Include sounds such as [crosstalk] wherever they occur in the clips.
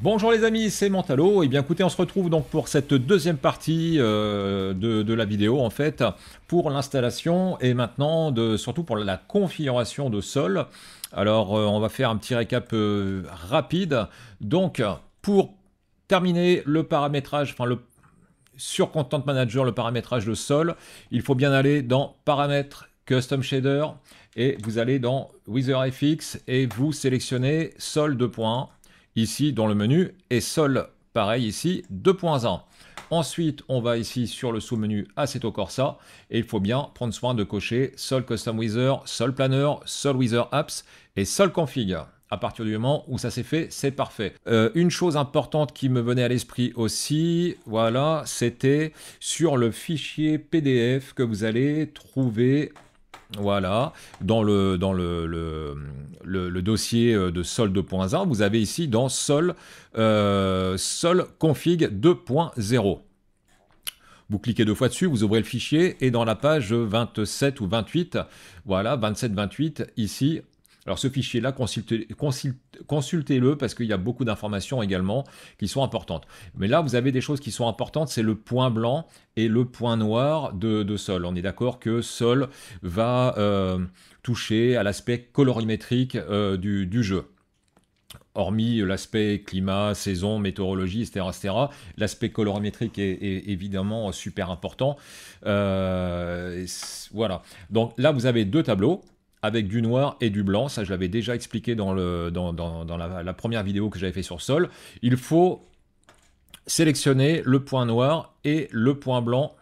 Bonjour les amis, c'est Mantalo. Et eh bien écoutez, on se retrouve donc pour cette deuxième partie euh, de, la vidéo en fait pour l'installation et maintenant de, surtout pour la configuration de sol. Alors euh, on va faire un petit récap euh, rapide. Donc pour terminer le paramétrage, enfin le sur Content Manager, le paramétrage de sol, il faut bien aller dans paramètres, custom shader et vous allez dans Wither FX et vous sélectionnez sol de ici dans le menu et sol pareil ici 2.1. Ensuite, on va ici sur le sous-menu Assetto Corsa et il faut bien prendre soin de cocher Sol Custom Wizard, Sol Planner, Sol Wizard Apps et Sol Config. À partir du moment où ça s'est fait, c'est parfait. Euh, une chose importante qui me venait à l'esprit aussi, voilà, c'était sur le fichier PDF que vous allez trouver voilà, dans le, dans le, dossier euh, de sol 2.1, vous avez ici dans sol, euh, sol config 2.0. Vous cliquez deux fois dessus, vous ouvrez le fichier et dans la page 27 ou 28, voilà, 27-28, ici, alors ce fichier-là, consultez-le parce qu'il y a beaucoup d'informations également qui sont importantes. Mais là, vous avez des choses qui sont importantes, c'est le point blanc et le point noir de, Sol. On est d'accord que Sol va euh, toucher à l'aspect colorimétrique euh, du, jeu hormis l'aspect climat, saison, météorologie, etc. etc. L'aspect colorimétrique est, évidemment super important. Euh, voilà. Donc là, vous avez deux tableaux avec du noir et du blanc. Ça, je l'avais déjà expliqué dans, la, première vidéo que j'avais fait sur sol. Il faut sélectionner le point noir et le point blanc.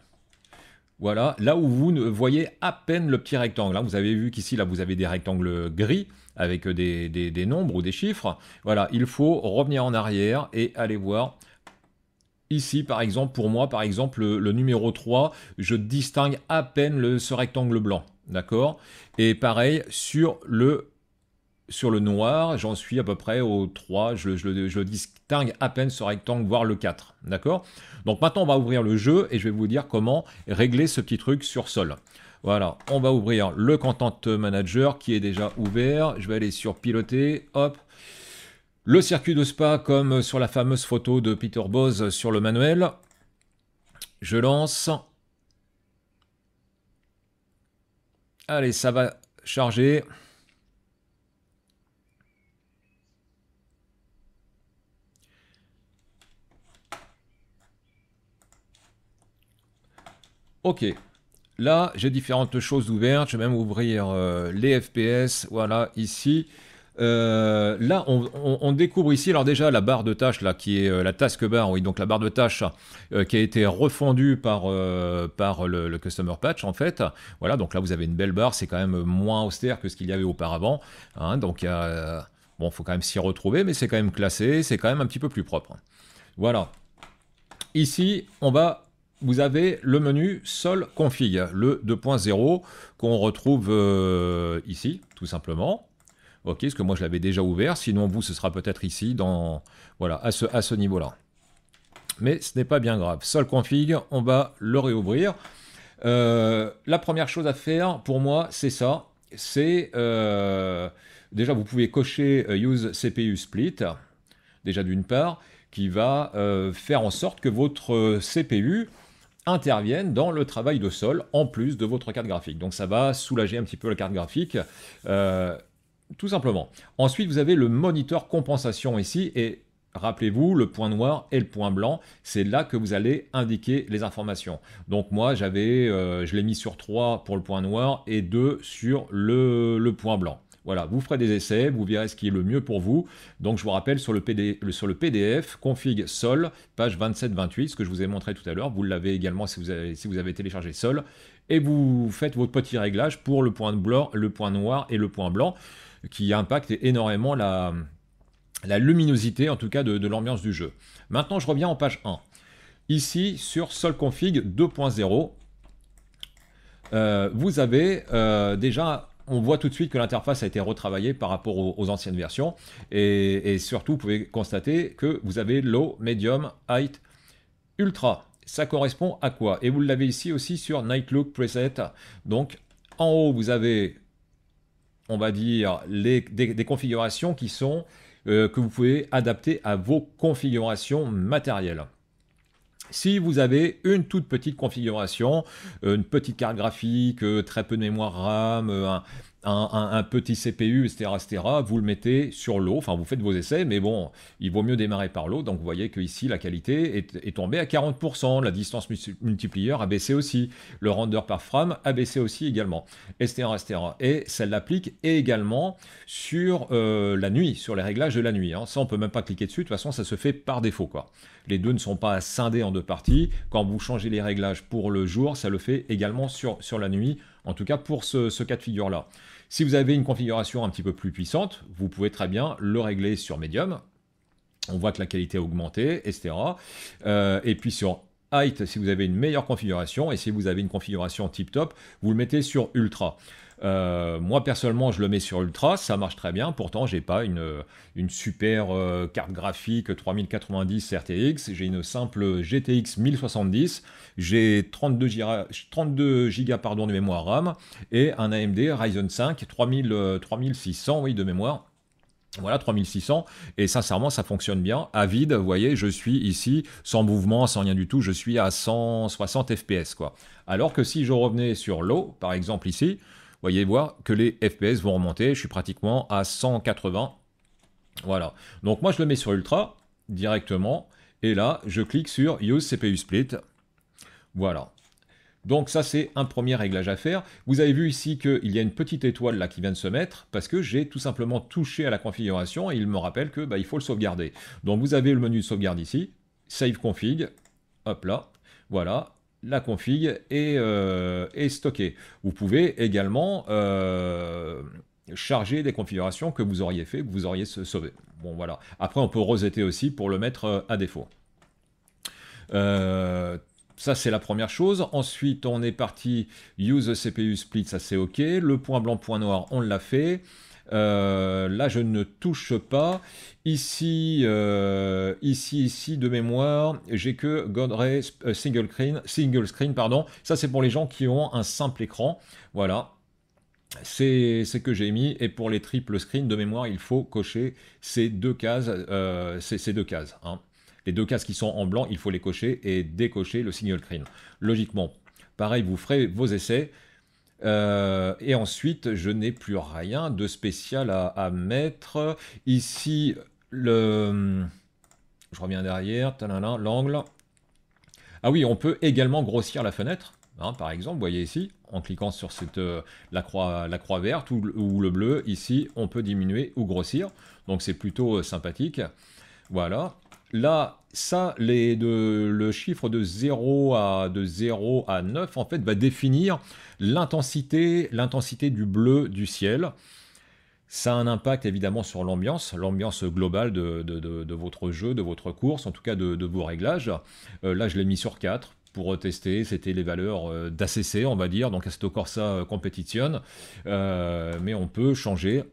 Voilà, là où vous ne voyez à peine le petit rectangle. Là, vous avez vu qu'ici, là, vous avez des rectangles gris avec des, des nombres ou des chiffres. Voilà, il faut revenir en arrière et aller voir Ici, par exemple, pour moi, par exemple, le, numéro 3, je distingue à peine ce rectangle blanc. D'accord Et pareil, sur le, sur le noir, j'en suis à peu près au 3. Je, je, je, distingue à peine ce rectangle, voire le 4. D'accord Donc maintenant, on va ouvrir le jeu et je vais vous dire comment régler ce petit truc sur sol. Voilà, on va ouvrir le Content Manager qui est déjà ouvert. Je vais aller sur Piloter. Hop le circuit de Spa, comme sur la fameuse photo de Peter Bose sur le manuel. Je lance. Allez, ça va charger. Ok. Là, j'ai différentes choses ouvertes. Je vais même ouvrir euh, les FPS. Voilà, ici. Euh, là, on, découvre ici, alors déjà la barre de tâches là, qui est euh, la task bar, oui, donc la barre de tâches euh, qui a été refondue par, par le, customer patch en fait. Voilà, donc là vous avez une belle barre, c'est quand même moins austère que ce qu'il y avait auparavant. Hein. donc il bon, faut quand même s'y retrouver, mais c'est quand même classé, c'est quand même un petit peu plus propre. Voilà. Ici, on va vous avez le menu Sol Config, le 2.0 qu'on retrouve ici, tout simplement. Ok, parce que moi je l'avais déjà ouvert. Sinon, vous, ce sera peut-être ici, dans, voilà, à ce, à ce niveau-là. Mais ce n'est pas bien grave. Sol config, on va le réouvrir. Euh, la première chose à faire pour moi, c'est ça. C'est euh, déjà, vous pouvez cocher euh, Use CPU Split, déjà d'une part, qui va faire en sorte que votre CPU intervienne dans le travail de sol en plus de votre carte graphique. Donc ça va soulager un petit peu la carte graphique. Tout simplement. Ensuite, vous avez le moniteur compensation ici et Rappelez-vous, le point noir et le point blanc, c'est là que vous allez indiquer les informations. Donc moi, j'avais, euh, je l'ai mis sur 3 pour le point noir et 2 sur le, point blanc. Voilà, vous ferez des essais, vous verrez ce qui est le mieux pour vous. Donc je vous rappelle, sur le, sur le PDF, config sol, page 27-28, ce que je vous ai montré tout à l'heure, vous l'avez également si vous avez, si vous avez téléchargé sol, et vous faites votre petit réglage pour le point blanc, le point noir et le point blanc qui impacte énormément la, luminosité en tout cas de, l'ambiance du jeu. Maintenant je reviens en page 1. Ici sur SolConfig 2.0, euh, vous avez euh, déjà on voit tout de suite que l'interface a été retravaillée par rapport aux, anciennes versions. Et, et, surtout, vous pouvez constater que vous avez low, medium, height, ultra ça correspond à quoi Et vous l'avez ici aussi sur Night Preset. Donc en haut, vous avez, on va dire, des, configurations qui sont euh, que vous pouvez adapter à vos configurations matérielles. Si vous avez une toute petite configuration, euh, une petite carte graphique, euh, très peu de mémoire RAM, un, un, petit CPU, etc., vous le mettez sur l'eau, enfin vous faites vos essais, mais bon, il vaut mieux démarrer par l'eau, donc vous voyez que ici la qualité est, tombée à 40%, la distance multiplier a baissé aussi, le render par frame a baissé aussi également, etc., etc. Et ça l'applique également sur euh, la nuit, sur les réglages de la nuit, hein. ça on peut même pas cliquer dessus, de toute façon ça se fait par défaut quoi. Les deux ne sont pas scindés en deux parties, quand vous changez les réglages pour le jour, ça le fait également sur, la nuit, en tout cas pour ce cas de figure là. Si vous avez une configuration un petit peu plus puissante, vous pouvez très bien le régler sur Medium. On voit que la qualité a augmenté, etc. Euh, et puis sur Height, si vous avez une meilleure configuration, et si vous avez une configuration tip top, vous le mettez sur Ultra. Euh, moi personnellement, je le mets sur Ultra, ça marche très bien. Pourtant, j'ai pas une, euh, super euh, carte graphique 3090 RTX. J'ai une simple GTX 1070. J'ai 32 Go 32 giga, de mémoire RAM et un AMD Ryzen 5 3000, 3600 oui, de mémoire. Voilà, 3600. Et sincèrement, ça fonctionne bien. À vide, vous voyez, je suis ici, sans mouvement, sans rien du tout, je suis à 160 FPS, quoi. Alors que si je revenais sur l'eau, par exemple ici, voyez voir que les FPS vont remonter. Je suis pratiquement à 180. Voilà. Donc moi, je le mets sur Ultra directement. Et là, je clique sur Use CPU Split. Voilà. Donc ça, c'est un premier réglage à faire. Vous avez vu ici qu'il y a une petite étoile là qui vient de se mettre parce que j'ai tout simplement touché à la configuration et il me rappelle que bah, faut le sauvegarder. Donc vous avez le menu de sauvegarde ici. Save config. Hop là. Voilà la config euh, est, stockée. Vous pouvez également euh, charger des configurations que vous auriez fait, que vous auriez sauvé. Bon voilà. Après, on peut resetter aussi pour le mettre euh, à défaut. ça, c'est la première chose. Ensuite, on est parti use CPU split, ça c'est OK. Le point blanc, point noir, on l'a fait. Euh, là, je ne touche pas. Ici, euh, ici, ici, de mémoire, j'ai que Godray euh, single screen. Single screen pardon. Ça, c'est pour les gens qui ont un simple écran. Voilà, c'est ce que j'ai mis. Et pour les triple screen de mémoire, il faut cocher ces deux cases. ces, deux cases hein. Les deux cases qui sont en blanc, il faut les cocher et décocher le single screen. Logiquement, pareil, vous ferez vos essais. Euh, et ensuite, je n'ai plus rien de spécial à, mettre. Ici, le... Je reviens derrière, l'angle. Ah oui, on peut également grossir la fenêtre. Hein, par exemple, vous voyez ici, en cliquant sur cette, euh, la, croix, la croix verte ou, le bleu, ici, on peut diminuer ou grossir. Donc c'est plutôt euh, sympathique. Voilà. Là, ça, le chiffre de 0, à, de 0 à 9, en fait, va définir l'intensité du bleu du ciel. Ça a un impact évidemment sur l'ambiance, l'ambiance globale de, votre jeu, de votre course, en tout cas de, vos réglages. Euh, là, je l'ai mis sur 4 pour tester, c'était les valeurs euh, d'ACC, on va dire, donc Assetto Corsa euh, Competition. mais on peut changer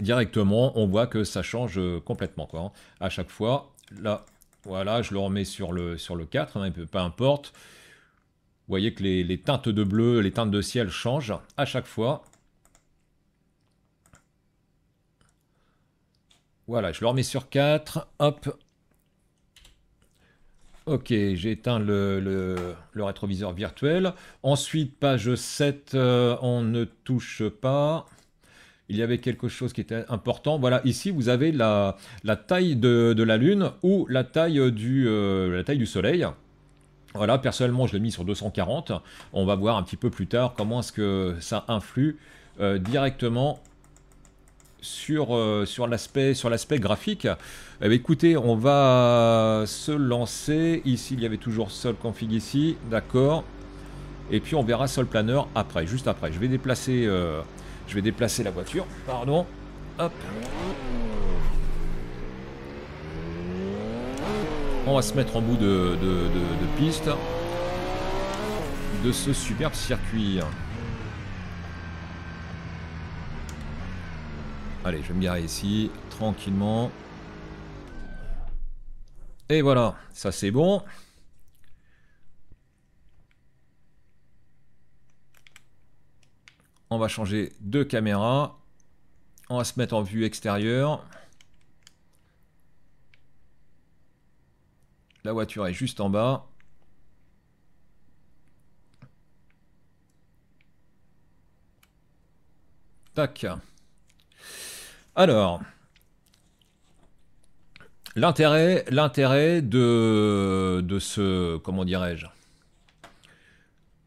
directement, on voit que ça change complètement. Hein. À chaque fois, là, voilà, je le remets sur le, sur le 4, mais hein, peu importe. Vous voyez que les, teintes de bleu, les teintes de ciel changent à chaque fois. Voilà, je le remets sur 4, hop. Ok, j'ai éteint le, rétroviseur virtuel. Ensuite, page 7, euh, on ne touche pas il y avait quelque chose qui était important. Voilà, ici vous avez la, la taille de, la Lune ou la taille euh, du, euh, la taille du Soleil. Voilà, personnellement je l'ai mis sur 240. On va voir un petit peu plus tard comment est-ce que ça influe euh, directement sur, l'aspect sur l'aspect graphique. Eh écoutez, on va se lancer. Ici, il y avait toujours Sol Config ici. D'accord. Et puis on verra Sol planeur après, juste après. Je vais déplacer... Je vais déplacer la voiture. Pardon. Hop. On va se mettre en bout de, de piste de ce superbe circuit. Allez, je vais me garer ici, tranquillement. Et voilà, ça c'est bon. On va changer de caméra. On va se mettre en vue extérieure. La voiture est juste en bas. Tac. Alors, l'intérêt, l'intérêt de, de ce, comment dirais-je,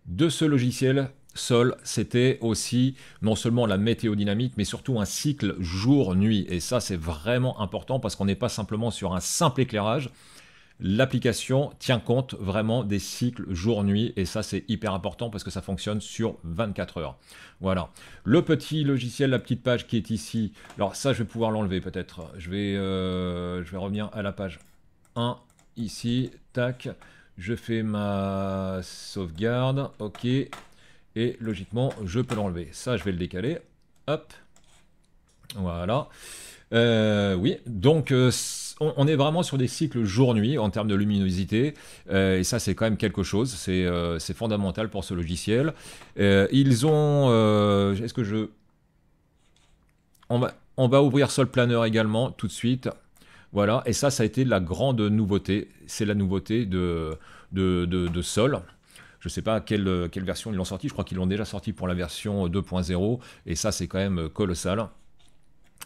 de ce logiciel sol, c'était aussi non seulement la météodynamique, mais surtout un cycle jour-nuit. Et ça, c'est vraiment important parce qu'on n'est pas simplement sur un simple éclairage. L'application tient compte vraiment des cycles jour-nuit et ça c'est hyper important parce que ça fonctionne sur 24 heures. Voilà. Le petit logiciel, la petite page qui est ici. Alors ça je vais pouvoir l'enlever peut-être. Je, vais, euh, je vais revenir à la page 1 ici. Tac. Je fais ma sauvegarde. Ok. Et logiquement, je peux l'enlever. Ça, je vais le décaler. Hop. Voilà. Euh, oui, donc euh, on, est vraiment sur des cycles jour-nuit en termes de luminosité, euh, et ça c'est quand même quelque chose, c'est fondamental pour ce logiciel. ils ont... Est-ce que je... On va, ouvrir Sol Planner également tout de suite. Voilà, et ça, ça a été la grande nouveauté. C'est la nouveauté de, de, de Sol je sais pas quelle, euh, quelle version ils l'ont sorti, je crois qu'ils l'ont déjà sorti pour la version 2.0, euh, et ça c'est quand même euh, colossal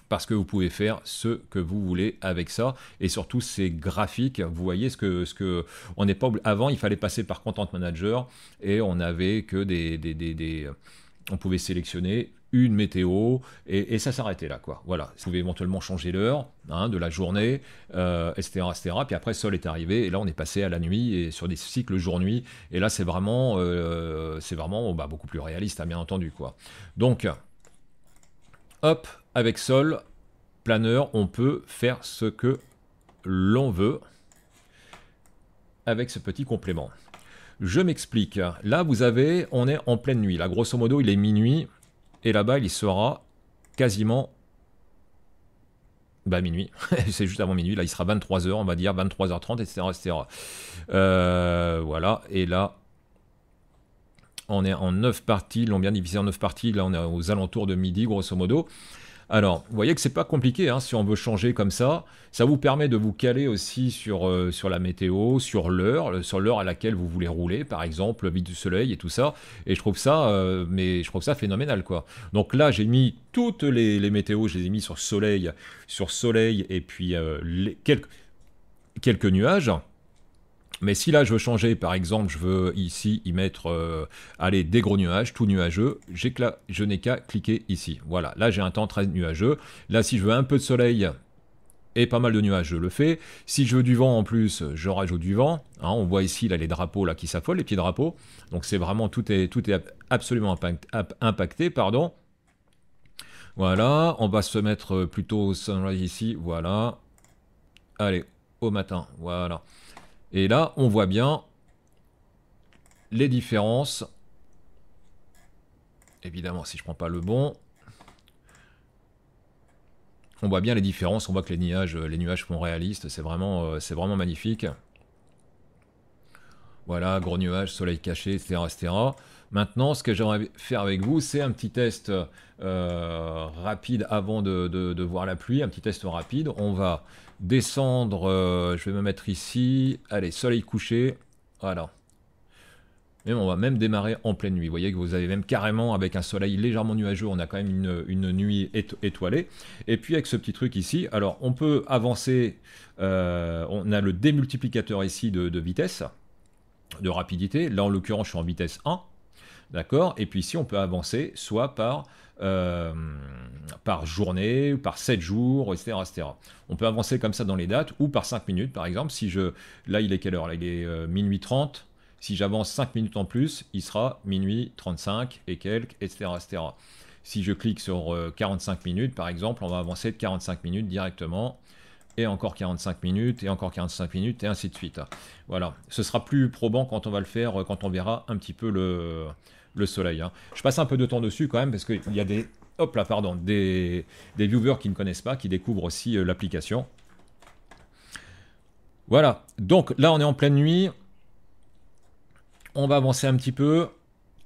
parce que vous pouvez faire ce que vous voulez avec ça et surtout c'est graphique vous voyez ce que ce que on n'est pas avant il fallait passer par content manager et on avait que des, des, des on pouvait sélectionner une météo, et, ça s'arrêtait là, quoi. Voilà, vous pouvez éventuellement changer l'heure hein, de la journée, etc., euh, etc. Puis après, Sol est arrivé, et là, on est passé à la nuit, et sur des cycles jour-nuit, et là, c'est vraiment, euh, c'est vraiment bah, beaucoup plus réaliste, hein, bien entendu, quoi. Donc, hop, avec Sol, planeur, on peut faire ce que l'on veut avec ce petit complément. Je m'explique. Là, vous avez, on est en pleine nuit. Là, grosso modo, il est minuit. Et là-bas, il sera quasiment bah, minuit. [laughs] c'est juste avant minuit. Là, il sera 23h, on va dire, 23h30, etc. Euh, voilà. Et là, on est en 9 parties. Ils l'ont bien divisé en 9 parties. Là, on est aux alentours de midi, grosso modo. Alors, vous voyez que c'est pas compliqué hein, si on veut changer comme ça. Ça vous permet de vous caler aussi sur, euh, sur la météo, sur l'heure, sur l'heure à laquelle vous voulez rouler, par exemple, le vide du soleil et tout ça. Et je trouve ça, euh, mais je trouve ça phénoménal quoi. Donc là, j'ai mis toutes les, météos, je les ai mis sur soleil, sur soleil et puis euh, quelques, quelques nuages. Mais si là je veux changer, par exemple, je veux ici y mettre, euh, des gros nuages, tout nuageux, je n'ai qu'à cliquer ici. Voilà, là j'ai un temps très nuageux. Là si je veux un peu de soleil et pas mal de nuages, je le fais. Si je veux du vent en plus, je rajoute du vent. Hein, on voit ici là les drapeaux là qui s'affolent, les petits drapeaux. Donc c'est vraiment, tout est, tout est absolument impacté, pardon. Voilà, on va se mettre euh, plutôt au sunrise ici, voilà. Allez, au matin, voilà. Et là, on voit bien les différences. Évidemment, si je prends pas le bon, on voit bien les différences. On voit que les nuages, les nuages font réalistes. C'est vraiment, euh, vraiment magnifique. Voilà, gros nuage, soleil caché, etc. etc. Maintenant, ce que j'aimerais faire avec vous, c'est un petit test euh, rapide avant de, voir la pluie, un petit test rapide. On va descendre, euh, je vais me mettre ici, allez, soleil couché, voilà. Et on va même démarrer en pleine nuit. Vous voyez que vous avez même carrément, avec un soleil légèrement nuageux, on a quand même une, nuit étoilée. Et puis avec ce petit truc ici, alors on peut avancer, euh, on a le démultiplicateur ici de vitesse de rapidité. Là, en l'occurrence, je suis en vitesse 1. D'accord Et puis ici, on peut avancer soit par, euh, par journée, par 7 jours, etc., etc., On peut avancer comme ça dans les dates ou par 5 minutes, par exemple. Si je, là, il est quelle heure Là, il est euh, minuit 30. Si j'avance 5 minutes en plus, il sera minuit 35 et quelques, etc., etc. Si je clique sur 45 euh, minutes, par exemple, on va avancer de 45 minutes directement et encore 45 minutes, et encore 45 minutes, et ainsi de suite. Voilà, ce sera plus probant quand on va le faire, euh, quand on verra un petit peu le, soleil. Hein. Je passe un peu de temps dessus quand même, parce qu'il y a des, hop là, pardon, des, des viewers qui ne connaissent pas, qui découvrent aussi euh, l'application. Voilà, donc là on est en pleine nuit, on va avancer un petit peu,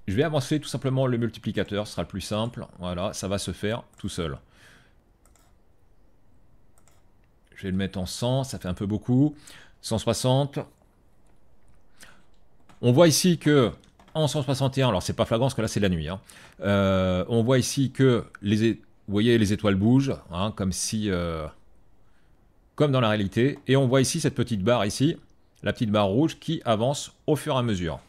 je vais avancer tout simplement le multiplicateur, ce sera le plus simple, voilà, ça va se faire tout seul. Je vais le mettre en 100, ça fait un peu beaucoup. 160. On voit ici que en 161, alors c'est pas flagrant parce que là c'est la nuit, hein. euh, on voit ici que les, vous voyez, les étoiles bougent, hein, comme si... Euh, comme dans la réalité. Et on voit ici cette petite barre ici, la petite barre rouge qui avance au fur et à mesure.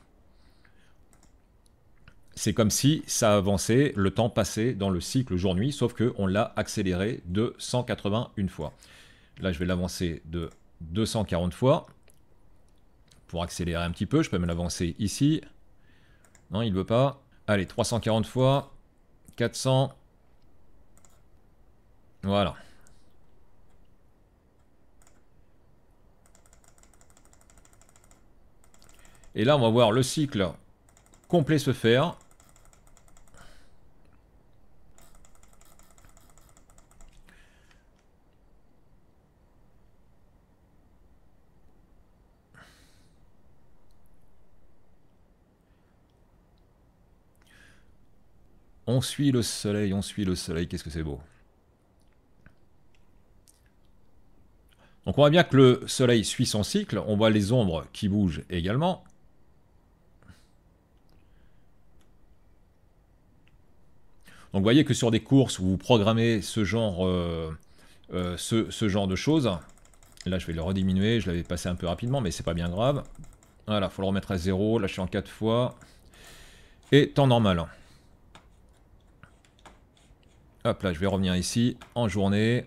C'est comme si ça avançait le temps passé dans le cycle jour-nuit, sauf qu'on l'a accéléré de 181 fois. Là, je vais l'avancer de 240 fois. Pour accélérer un petit peu, je peux même l'avancer ici. Non, il ne veut pas. Allez, 340 fois. 400. Voilà. Et là, on va voir le cycle complet se faire. On suit le soleil, on suit le soleil, qu'est-ce que c'est beau. Donc on voit bien que le soleil suit son cycle, on voit les ombres qui bougent également. Donc vous voyez que sur des courses où vous programmez ce genre, euh, euh, ce, genre de choses, là je vais le rediminuer, je l'avais passé un peu rapidement mais c'est pas bien grave. Voilà, il faut le remettre à zéro, là je suis en 4 fois. Et temps normal. Hop là, je vais revenir ici, en journée,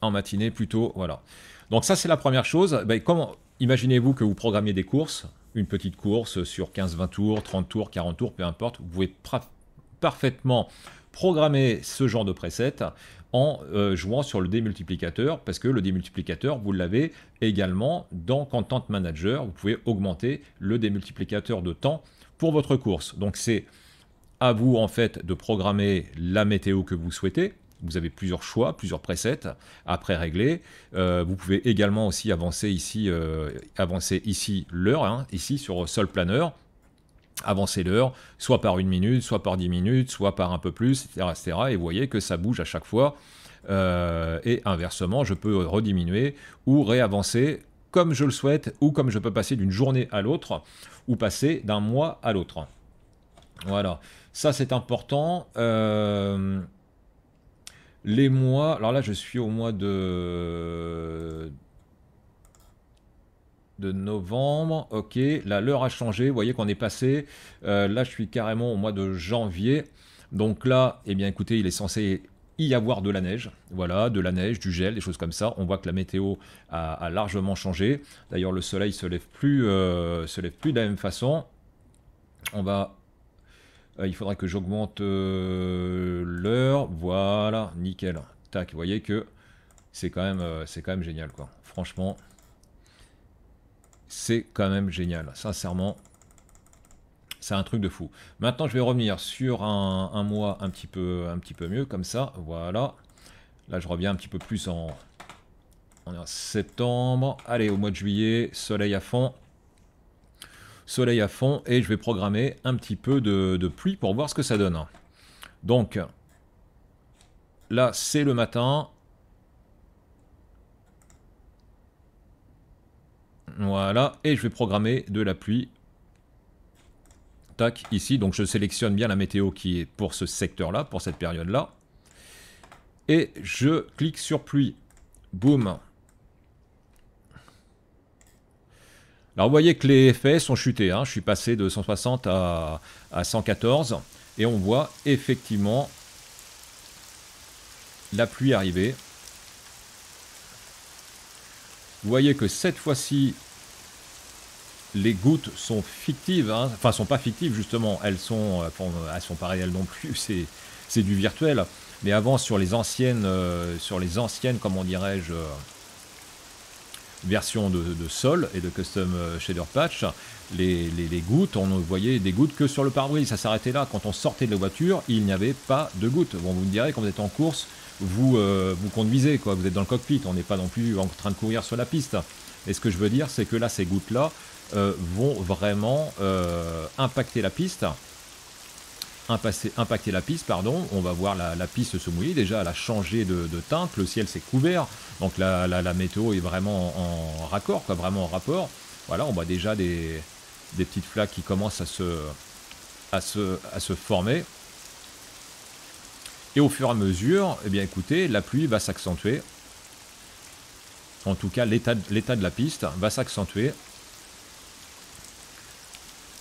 en matinée plutôt, voilà. Donc ça, c'est la première chose. Ben, Imaginez-vous que vous programmez des courses, une petite course sur 15-20 tours, 30 tours, 40 tours, peu importe. Vous pouvez parfaitement programmer ce genre de preset en euh, jouant sur le démultiplicateur, parce que le démultiplicateur, vous l'avez également dans Content Manager. Vous pouvez augmenter le démultiplicateur de temps pour votre course. Donc c'est à vous en fait de programmer la météo que vous souhaitez. Vous avez plusieurs choix, plusieurs presets après pré-régler. Euh, vous pouvez également aussi avancer ici, euh, avancer ici l'heure, hein, ici sur Sol planeur. Avancer l'heure, soit par une minute, soit par dix minutes, soit par un peu plus, etc. etc. et voyez que ça bouge à chaque fois. Euh, et inversement, je peux rediminuer ou réavancer comme je le souhaite ou comme je peux passer d'une journée à l'autre ou passer d'un mois à l'autre. Voilà. Ça, c'est important. Euh, les mois. Alors là, je suis au mois de de novembre, ok, là l'heure a changé, vous voyez qu'on est passé, euh, là je suis carrément au mois de janvier, donc là, eh bien écoutez, il est censé y avoir de la neige, voilà, de la neige, du gel, des choses comme ça. On voit que la météo a, largement changé. D'ailleurs, le soleil se lève plus, euh, se lève plus de la même façon. On va euh, il faudra que j'augmente euh, l'heure. Voilà, nickel. Tac, vous voyez que c'est quand même, euh, c'est quand même génial, quoi. Franchement, c'est quand même génial. Sincèrement, c'est un truc de fou. Maintenant, je vais revenir sur un, mois un petit peu, un petit peu mieux, comme ça. Voilà. Là, je reviens un petit peu plus en, en septembre. Allez, au mois de juillet, soleil à fond soleil à fond, et je vais programmer un petit peu de, pluie pour voir ce que ça donne. Donc, là, c'est le matin. Voilà, et je vais programmer de la pluie. Tac, ici, donc je sélectionne bien la météo qui est pour ce secteur-là, pour cette période-là. Et je clique sur pluie. Boum, Alors vous voyez que les effets sont chutés. Hein. Je suis passé de 160 à, 114 et on voit effectivement la pluie arriver. Vous voyez que cette fois-ci, les gouttes sont fictives, hein. enfin sont pas fictives justement, elles sont, euh, elles sont pas réelles non plus, [laughs] c'est du virtuel. Mais avant sur les anciennes, euh, sur les anciennes, comment dirais-je, euh, version de, Sol et de Custom euh, Shader Patch, les, gouttes, on ne voyait des gouttes que sur le pare Ça s'arrêtait là. Quand on sortait de la voiture, il n'y avait pas de gouttes. Bon, vous me direz, quand vous êtes en course, vous, euh, vous conduisez, quoi. vous êtes dans le cockpit, on n'est pas non plus en train de courir sur la piste. Et ce que je veux dire, c'est que là, ces gouttes-là euh, vont vraiment impacter la piste impacter, la piste, pardon. On va voir la, piste se mouiller. Déjà, elle a changé de, teinte, le ciel s'est couvert, donc la, la, météo est vraiment en raccord, quoi, vraiment en rapport. Voilà, on voit déjà des, petites flaques qui commencent à se, à se former. Et au fur et à mesure, eh bien écoutez, la pluie va s'accentuer. En tout cas, l'état de la piste va s'accentuer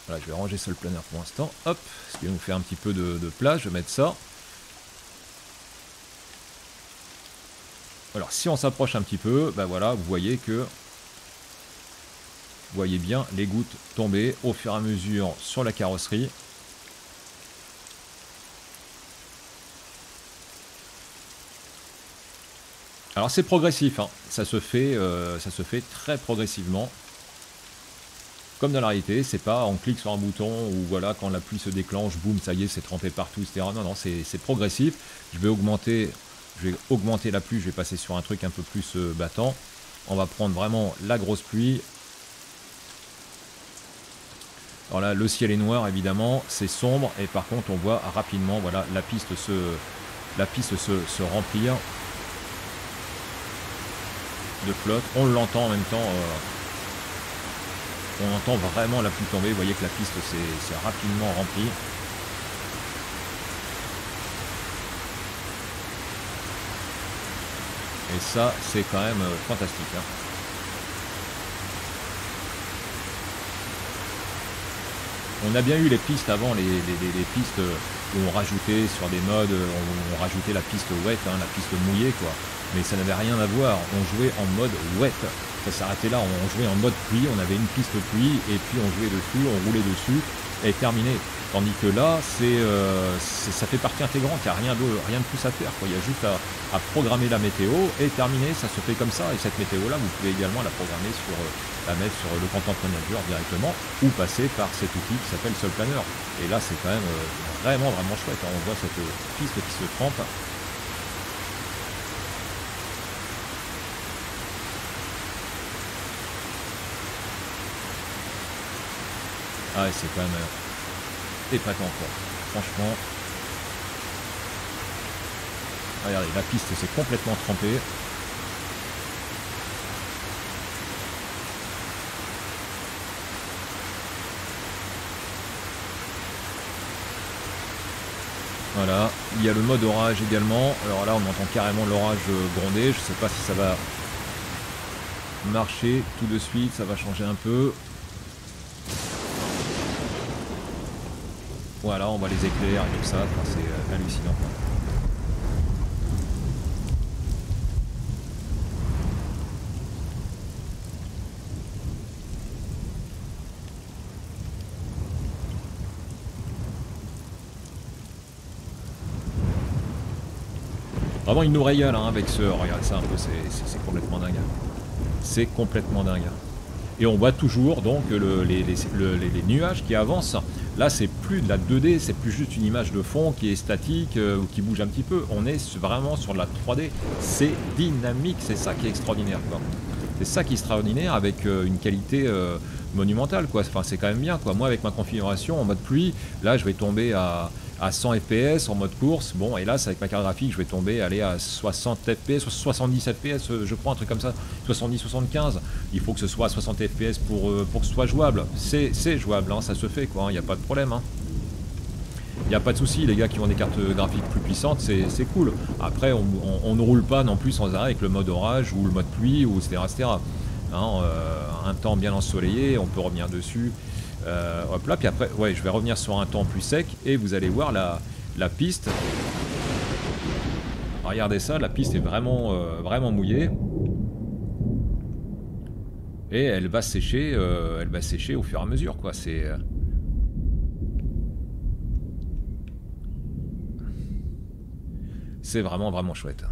je vais ranger ça le planeur pour l'instant. Hop, ce qui va nous faire un petit peu de, place, je vais mettre ça. Alors si on s'approche un petit peu, ben voilà, vous voyez que voyez bien les gouttes tomber au fur et à mesure sur la carrosserie. Alors c'est progressif, hein. ça, se fait, euh, ça se fait très progressivement dans la réalité, c'est pas on clique sur un bouton ou voilà, quand la pluie se déclenche, boum, ça y est, c'est trempé partout, etc. Non, non, c'est progressif. Je vais augmenter, je vais augmenter la pluie, je vais passer sur un truc un peu plus euh, battant. On va prendre vraiment la grosse pluie. Alors là, le ciel est noir, évidemment, c'est sombre, et par contre, on voit rapidement, voilà, la piste se, la piste se, remplir de flotte. On l'entend en même temps. Euh, on entend vraiment la pluie tomber. Vous voyez que la piste s'est rapidement remplie. Et ça, c'est quand même euh, fantastique. Hein. On a bien eu les pistes avant, les, pistes euh, où on rajoutait sur des modes, euh, on, rajoutait la piste wet, hein, la piste mouillée, quoi. Mais ça n'avait rien à voir, on jouait en mode wet ça là. On jouait en mode pluie, on avait une piste pluie, et puis on jouait dessus, on roulait dessus, et terminé. Tandis que là, c'est, euh, ça fait partie intégrante, il n'y a rien de, rien de plus à faire. Il y a juste à, programmer la météo et terminer, ça se fait comme ça. Et cette météo-là, vous pouvez également la programmer sur, euh, la mettre sur le content manager directement ou passer par cet outil qui s'appelle Soul Planner. Et là, c'est quand même euh, vraiment, vraiment chouette. Hein. On voit cette piste qui se trempe Ah, c'est quand même euh, épatant, quoi. Franchement. Regardez, la piste s'est complètement trempée. Voilà, il y a le mode orage également. Alors là, on entend carrément l'orage euh, gronder. Je sais pas si ça va marcher tout de suite, ça va changer un peu. Voilà, on va les éclairs et tout ça, c'est euh, hallucinant. Vraiment, il nous rayonnent, avec ce. Oh, regarde ça un peu, c'est complètement dingue. C'est complètement dingue. Hein. Hein. Et on voit toujours donc les nuages qui avancent Là, c'est plus de la 2D, c'est plus juste une image de fond qui est statique euh, ou qui bouge un petit peu. On est vraiment sur de la 3D. C'est dynamique, c'est ça qui est extraordinaire. C'est ça qui est extraordinaire avec euh, une qualité euh, monumentale. Enfin, c'est quand même bien. Quoi. Moi, avec ma configuration en mode pluie, là, je vais tomber à à 100 fps en mode course. Bon, hélas, avec ma carte graphique, je vais tomber, aller à 60 fps, 70 fps, je crois, un truc comme ça, 70, 75. Il faut que ce soit à 60 fps pour, euh, pour que ce soit jouable. C'est jouable, hein, ça se fait, quoi, il hein, n'y a pas de problème. Il hein. n'y a pas de souci, les gars qui ont des cartes graphiques plus puissantes, c'est cool. Après, on, ne roule pas non plus sans arrêt avec le mode orage ou le mode pluie, ou etc. etc. Euh, un temps bien ensoleillé, on peut revenir dessus, euh, hop là, puis après, ouais, je vais revenir sur un temps plus sec et vous allez voir la, piste. Regardez ça, la piste est vraiment, euh, vraiment mouillée. Et elle va sécher, euh, elle va sécher au fur et à mesure, quoi. C'est... C'est vraiment, vraiment chouette.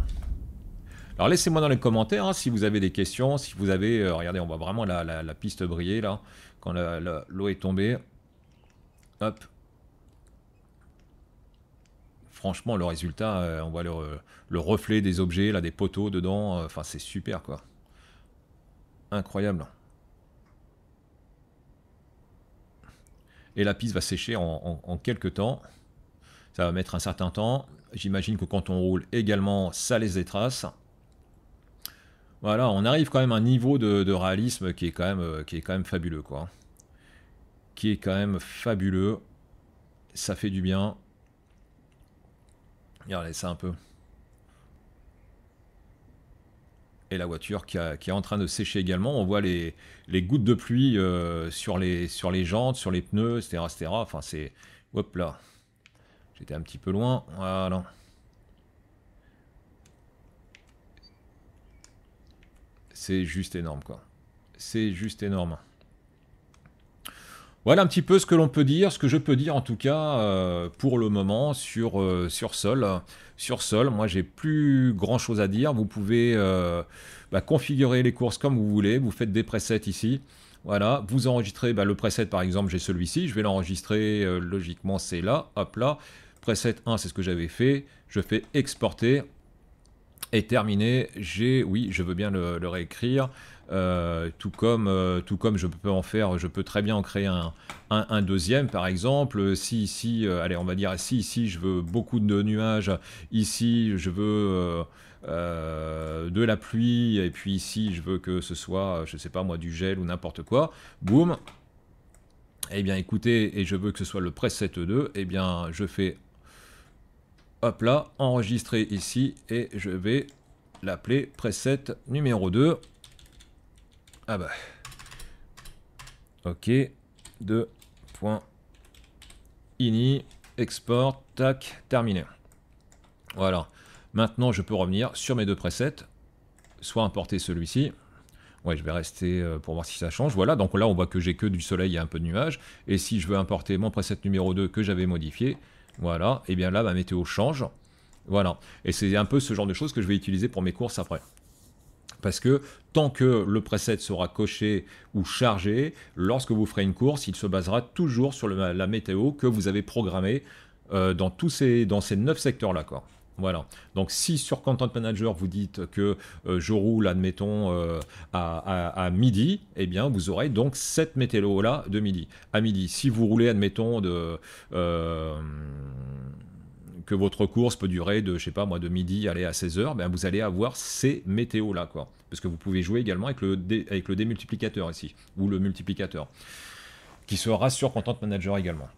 Alors laissez-moi dans les commentaires hein, si vous avez des questions, si vous avez... Euh, regardez, on voit vraiment la, piste briller là, quand l'eau est tombée. Hop. Franchement, le résultat, euh, on voit le, reflet des objets, là, des poteaux dedans. Euh, enfin, c'est super quoi. Incroyable. et la piste va sécher en, en, quelques temps. Ça va mettre un certain temps. J'imagine que quand on roule également, ça laisse des traces. Voilà, on arrive quand même à un niveau de, réalisme qui est, quand même, euh, qui est quand même fabuleux, quoi. Qui est quand même fabuleux. Ça fait du bien. Regardez ça un peu. Et la voiture qui, est en train de sécher également. On voit les, gouttes de pluie euh, sur, les, sur les jantes, sur les pneus, etc. etc. Enfin, c'est... là. J'étais un petit peu loin. Voilà. c'est juste énorme, quoi. C'est juste énorme. Voilà un petit peu ce que l'on peut dire, ce que je peux dire en tout cas euh, pour le moment sur, euh, sur Sol. Sur Sol, moi j'ai plus grand chose à dire. Vous pouvez euh, bah, configurer les courses comme vous voulez. Vous faites des presets ici. Voilà, vous enregistrez bah, le preset par exemple, j'ai celui-ci. Je vais l'enregistrer logiquement, c'est là. Hop là. Preset 1, c'est ce que j'avais fait. Je fais exporter est terminé. J'ai, oui, je veux bien le, réécrire. Euh, tout, comme, euh, tout comme je peux en faire, je peux très bien en créer un, un, deuxième par exemple. Si ici, euh, allez, on va dire si ici je veux beaucoup de nuages, ici je veux de la pluie, et puis ici je veux que ce soit, je sais pas moi, du gel ou n'importe quoi, boum. et eh bien écoutez, et je veux que ce soit le preset 2, et eh bien je fais hop là, enregistrer ici et je vais l'appeler preset numéro 2. Ah bah. Ok. 2.ini. Export. Tac. Terminé. Voilà. Maintenant, je peux revenir sur mes deux presets. Soit importer celui-ci. Ouais, je vais rester euh, pour voir si ça change. Voilà, donc là, on voit que j'ai que du soleil et un peu de nuages. Et si je veux importer mon preset numéro 2 que j'avais modifié, voilà, et eh bien là, ma météo change. Voilà, et c'est un peu ce genre de choses que je vais utiliser pour mes courses après. Parce que tant que le preset sera coché ou chargé, lorsque vous ferez une course, il se basera toujours sur la météo que vous avez programmée euh, dans, tous ces, dans ces 9 secteurs-là. Voilà. Donc si sur Content Manager vous dites que euh, je roule, admettons, euh, à, midi, eh bien vous aurez donc cette météo-là de midi. À midi. Si vous roulez, admettons, de... Euh, que votre course peut durer de, je sais pas moi, de midi aller à 16h, ben vous allez avoir ces météos-là, quoi. Parce que vous pouvez jouer également avec le, avec le démultiplicateur ici, ou le multiplicateur, qui sera sur Content Manager également.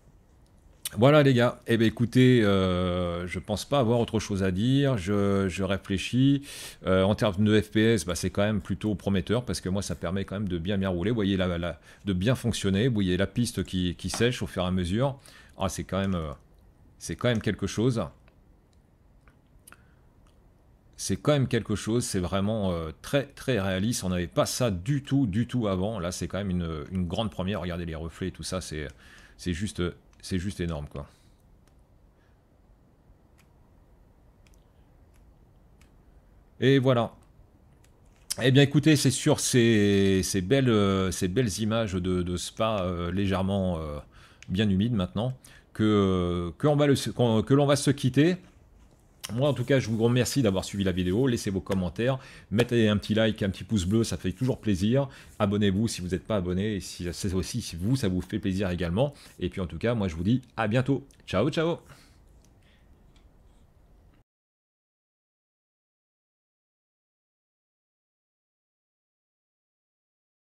Voilà les gars, et eh bien écoutez, euh, je pense pas avoir autre chose à dire, je, réfléchis. Euh, en termes de FPS, bah, c'est quand même plutôt prometteur parce que moi ça permet quand même de bien bien rouler, vous voyez la, de bien fonctionner, vous voyez la piste qui, sèche au fur et à mesure. Ah, c'est quand même euh, c'est quand même quelque chose. C'est quand même quelque chose, c'est vraiment très très réaliste. On n'avait pas ça du tout, du tout avant. Là c'est quand même une, une grande première. Regardez les reflets tout ça, c'est juste c'est juste énorme quoi. Et voilà. Eh bien écoutez, c'est sur ces, belles, euh, ces belles images de, spa euh, légèrement euh, bien humide maintenant que, l'on va se quitter. Moi, en tout cas, je vous remercie d'avoir suivi la vidéo. Laissez vos commentaires, mettez un petit like, un petit pouce bleu, ça fait toujours plaisir. Abonnez-vous si vous n'êtes pas abonné, et si c'est aussi si vous, ça vous fait plaisir également. Et puis, en tout cas, moi, je vous dis à bientôt. Ciao, ciao